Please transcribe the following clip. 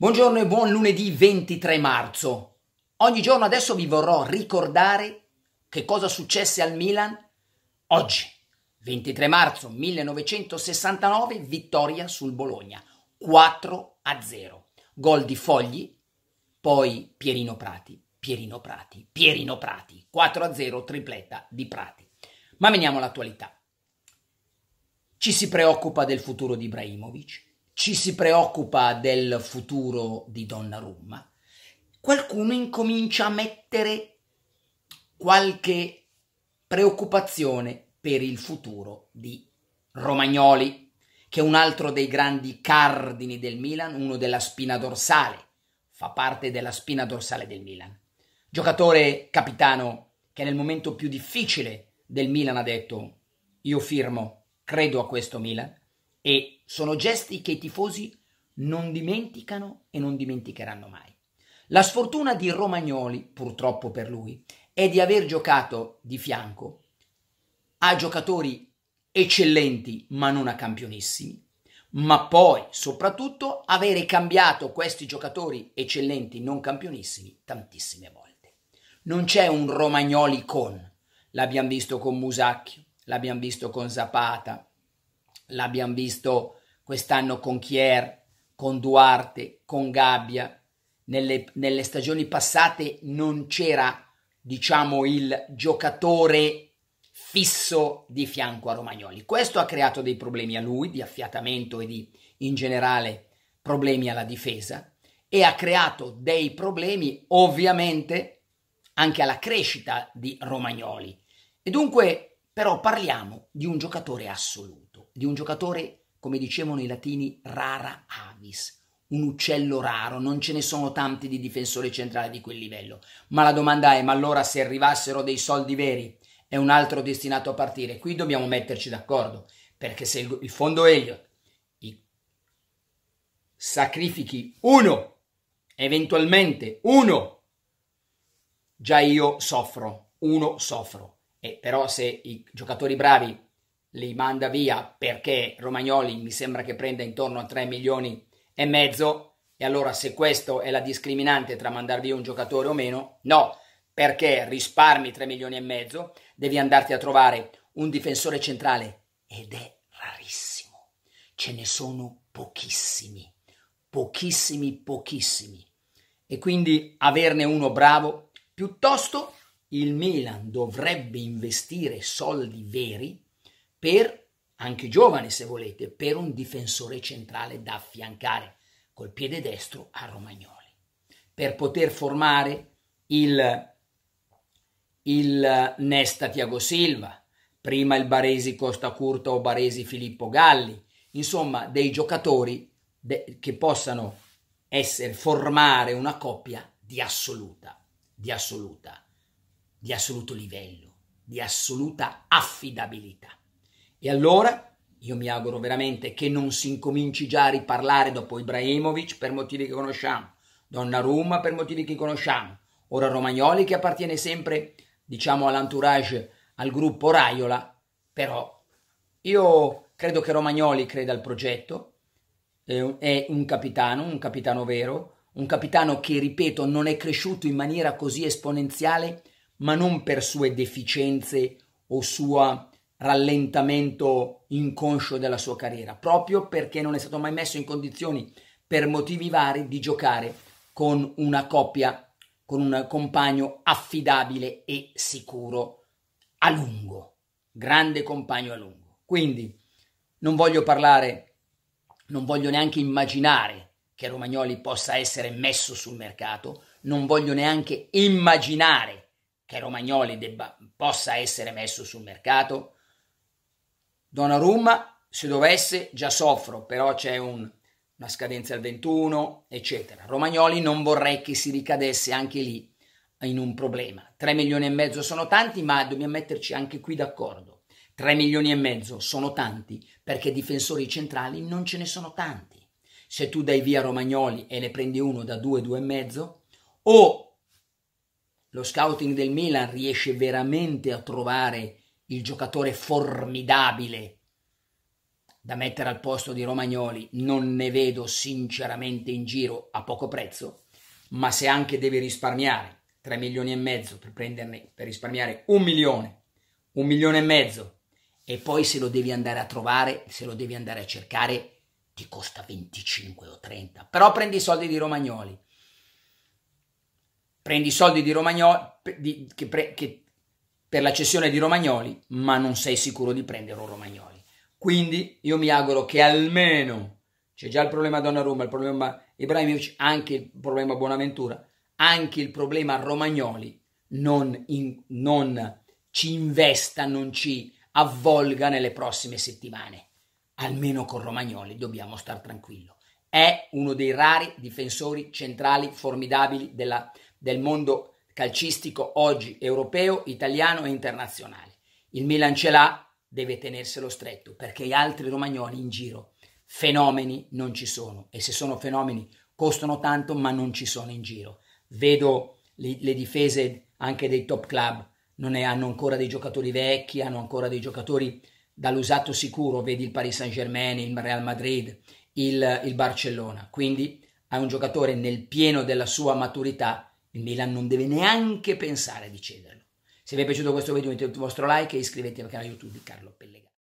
Buongiorno e buon lunedì 23 marzo. Ogni giorno adesso vi vorrò ricordare che cosa successe al Milan oggi, 23 marzo 1969, vittoria sul Bologna, 4 a 0. Gol di Fogli, poi Pierino Prati, Pierino Prati, Pierino Prati, 4 a 0, tripletta di Prati. Ma veniamo all'attualità. Ci si preoccupa del futuro di Ibrahimovic ci si preoccupa del futuro di Donnarumma, qualcuno incomincia a mettere qualche preoccupazione per il futuro di Romagnoli, che è un altro dei grandi cardini del Milan, uno della spina dorsale, fa parte della spina dorsale del Milan. Giocatore capitano che nel momento più difficile del Milan ha detto io firmo, credo a questo Milan e sono gesti che i tifosi non dimenticano e non dimenticheranno mai. La sfortuna di Romagnoli, purtroppo per lui, è di aver giocato di fianco a giocatori eccellenti ma non a campionissimi, ma poi soprattutto avere cambiato questi giocatori eccellenti non campionissimi tantissime volte. Non c'è un Romagnoli con, l'abbiamo visto con Musacchio, l'abbiamo visto con Zapata, L'abbiamo visto quest'anno con Chier, con Duarte, con Gabbia. Nelle, nelle stagioni passate non c'era, diciamo, il giocatore fisso di fianco a Romagnoli. Questo ha creato dei problemi a lui di affiatamento e di, in generale, problemi alla difesa e ha creato dei problemi, ovviamente, anche alla crescita di Romagnoli. E dunque, però, parliamo di un giocatore assoluto di un giocatore, come dicevano i latini, rara avis, un uccello raro, non ce ne sono tanti di difensori centrali di quel livello. Ma la domanda è, ma allora se arrivassero dei soldi veri è un altro destinato a partire? Qui dobbiamo metterci d'accordo, perché se il, il fondo Elliott sacrifichi uno, eventualmente uno, già io soffro, uno soffro. E però se i giocatori bravi li manda via perché Romagnoli mi sembra che prenda intorno a 3 milioni e mezzo e allora se questo è la discriminante tra mandar via un giocatore o meno, no, perché risparmi 3 milioni e mezzo, devi andarti a trovare un difensore centrale ed è rarissimo, ce ne sono pochissimi, pochissimi, pochissimi e quindi averne uno bravo piuttosto il Milan dovrebbe investire soldi veri per anche giovani se volete, per un difensore centrale da affiancare col piede destro a Romagnoli, per poter formare il, il Nesta Tiago Silva, prima il Baresi Costa Curta o Baresi Filippo Galli, insomma dei giocatori de- che possano essere, formare una coppia di assoluta, di assoluta, di assoluto livello, di assoluta affidabilità. E allora io mi auguro veramente che non si incominci già a riparlare dopo Ibrahimovic per motivi che conosciamo, Donnarumma per motivi che conosciamo, ora Romagnoli che appartiene sempre, diciamo, all'entourage, al gruppo Raiola, però io credo che Romagnoli creda al progetto, è un capitano, un capitano vero, un capitano che, ripeto, non è cresciuto in maniera così esponenziale, ma non per sue deficienze o sua rallentamento inconscio della sua carriera, proprio perché non è stato mai messo in condizioni, per motivi vari, di giocare con una coppia, con un compagno affidabile e sicuro a lungo, grande compagno a lungo. Quindi non voglio parlare, non voglio neanche immaginare che Romagnoli possa essere messo sul mercato, non voglio neanche immaginare che Romagnoli debba, possa essere messo sul mercato, Donnarumma, se dovesse, già soffro, però c'è un, una scadenza al 21, eccetera. Romagnoli non vorrei che si ricadesse anche lì in un problema. 3 milioni e mezzo sono tanti, ma dobbiamo metterci anche qui d'accordo. 3 milioni e mezzo sono tanti perché difensori centrali non ce ne sono tanti. Se tu dai via Romagnoli e ne prendi uno da 2, 2 e mezzo, o lo scouting del Milan riesce veramente a trovare il giocatore formidabile da mettere al posto di Romagnoli non ne vedo sinceramente in giro a poco prezzo, ma se anche devi risparmiare 3 milioni e mezzo per prenderne per risparmiare un milione, un milione e mezzo e poi se lo devi andare a trovare, se lo devi andare a cercare ti costa 25 o 30, però prendi i soldi di Romagnoli. Prendi i soldi di Romagnoli che, pre, che per la cessione di Romagnoli, ma non sei sicuro di prendere un Romagnoli. Quindi io mi auguro che almeno c'è già il problema Donnarumma, il problema Ibrahimovic, anche il problema Buonaventura, anche il problema Romagnoli non, in, non ci investa, non ci avvolga nelle prossime settimane. Almeno con Romagnoli dobbiamo star tranquillo. È uno dei rari difensori centrali formidabili della, del mondo calcistico oggi europeo, italiano e internazionale. Il Milan ce l'ha, deve tenerselo stretto perché gli altri romagnoli in giro fenomeni non ci sono e se sono fenomeni costano tanto ma non ci sono in giro. Vedo le, le difese anche dei top club, non ne hanno ancora dei giocatori vecchi, hanno ancora dei giocatori dall'usato sicuro, vedi il Paris Saint Germain, il Real Madrid, il, il Barcellona, quindi è un giocatore nel pieno della sua maturità il Milan non deve neanche pensare di cederlo. Se vi è piaciuto questo video mettete il vostro like e iscrivetevi al canale YouTube di Carlo Pellegrini.